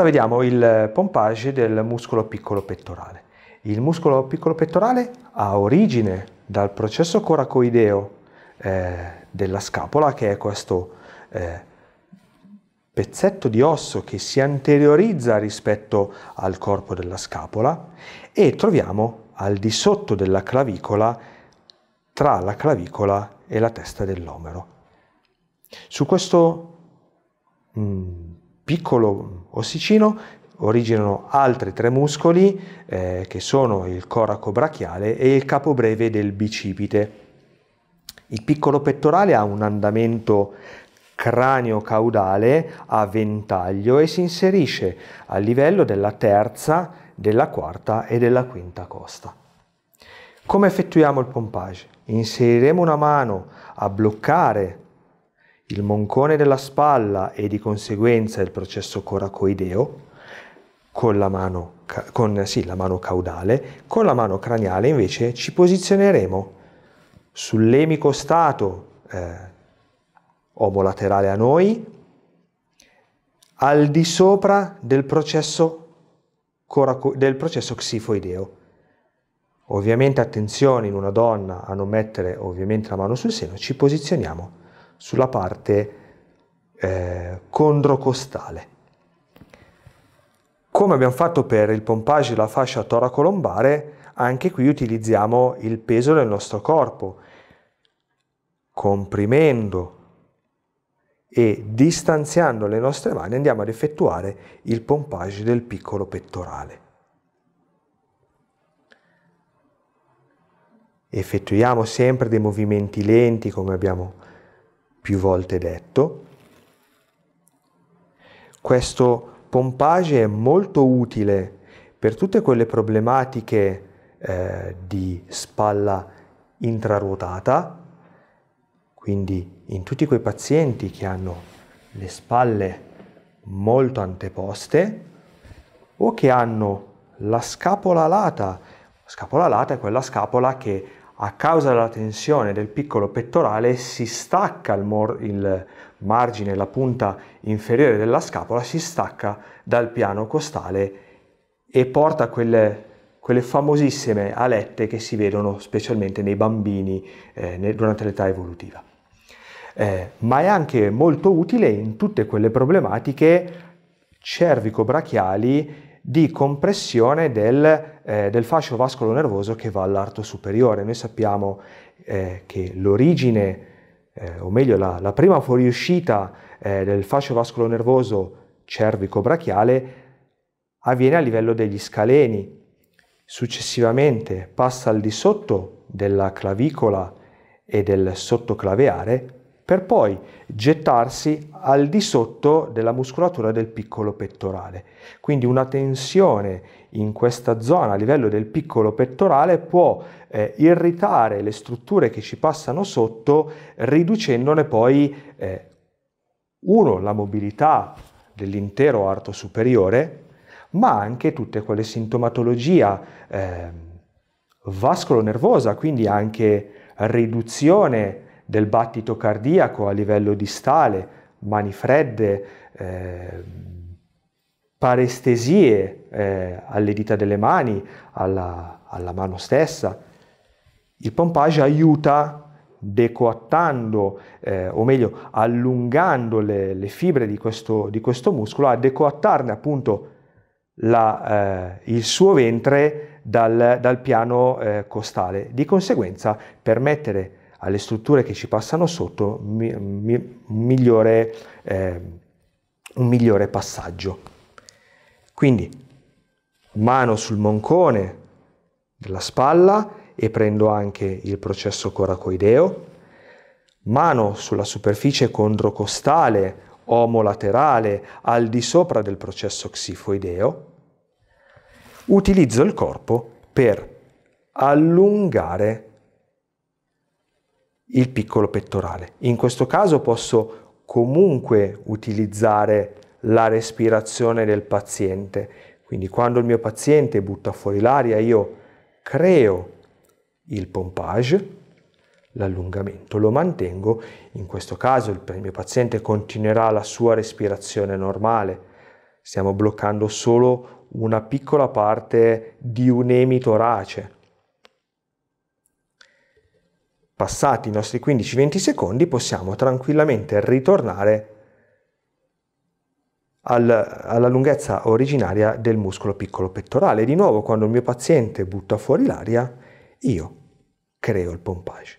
Ora vediamo il pompage del muscolo piccolo pettorale. Il muscolo piccolo pettorale ha origine dal processo coracoideo eh, della scapola, che è questo eh, pezzetto di osso che si anteriorizza rispetto al corpo della scapola e troviamo al di sotto della clavicola, tra la clavicola e la testa dell'omero. Su questo mh, mm, piccolo ossicino originano altri tre muscoli eh, che sono il coraco brachiale e il capo breve del bicipite. Il piccolo pettorale ha un andamento cranio caudale a ventaglio e si inserisce a livello della terza, della quarta e della quinta costa. Come effettuiamo il pompage? Inseriremo una mano a bloccare il moncone della spalla e di conseguenza il processo coracoideo con la mano, con, sì, la mano caudale, con la mano craniale invece ci posizioneremo sull'emico stato eh, omolaterale a noi, al di sopra del processo, coraco, del processo xifoideo. Ovviamente attenzione in una donna a non mettere ovviamente la mano sul seno, ci posizioniamo sulla parte eh, condrocostale. Come abbiamo fatto per il pompage della fascia toracolombare, anche qui utilizziamo il peso del nostro corpo, comprimendo e distanziando le nostre mani andiamo ad effettuare il pompage del piccolo pettorale. Effettuiamo sempre dei movimenti lenti come abbiamo più volte detto. Questo pompage è molto utile per tutte quelle problematiche eh, di spalla intraruotata, quindi in tutti quei pazienti che hanno le spalle molto anteposte o che hanno la scapola alata. La scapola alata è quella scapola che a causa della tensione del piccolo pettorale si stacca il, mor- il margine, la punta inferiore della scapola, si stacca dal piano costale e porta quelle, quelle famosissime alette che si vedono specialmente nei bambini eh, nel, durante l'età evolutiva. Eh, ma è anche molto utile in tutte quelle problematiche cervico-brachiali di compressione del, eh, del fascio vascolo nervoso che va all'arto superiore. Noi sappiamo eh, che l'origine, eh, o meglio la, la prima fuoriuscita eh, del fascio vascolo nervoso cervico-brachiale avviene a livello degli scaleni, successivamente passa al di sotto della clavicola e del sottoclaveare per poi gettarsi al di sotto della muscolatura del piccolo pettorale. Quindi una tensione in questa zona a livello del piccolo pettorale può eh, irritare le strutture che ci passano sotto, riducendone poi eh, uno la mobilità dell'intero arto superiore, ma anche tutte quelle sintomatologie eh, vascolo-nervosa, quindi anche riduzione del battito cardiaco a livello distale, mani fredde, eh, parestesie eh, alle dita delle mani, alla, alla mano stessa. Il pompage aiuta decoattando, eh, o meglio allungando le, le fibre di questo, di questo, muscolo, a decoattarne appunto la, eh, il suo ventre dal, dal piano eh, costale. Di conseguenza permettere alle strutture che ci passano sotto mi, mi, migliore, eh, un migliore passaggio. Quindi mano sul moncone della spalla e prendo anche il processo coracoideo, mano sulla superficie condrocostale omolaterale al di sopra del processo xifoideo, utilizzo il corpo per allungare il piccolo pettorale. In questo caso posso comunque utilizzare la respirazione del paziente. Quindi quando il mio paziente butta fuori l'aria io creo il pompage, l'allungamento, lo mantengo, in questo caso il mio paziente continuerà la sua respirazione normale, stiamo bloccando solo una piccola parte di un emitorace, passati i nostri 15-20 secondi possiamo tranquillamente ritornare al, alla lunghezza originaria del muscolo piccolo pettorale. Di nuovo quando il mio paziente butta fuori l'aria, io creo il pompage.